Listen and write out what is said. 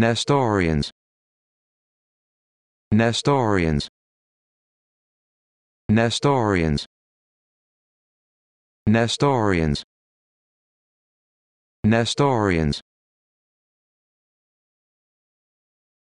Nestorians Nestorians Nestorians Nestorians Nestorians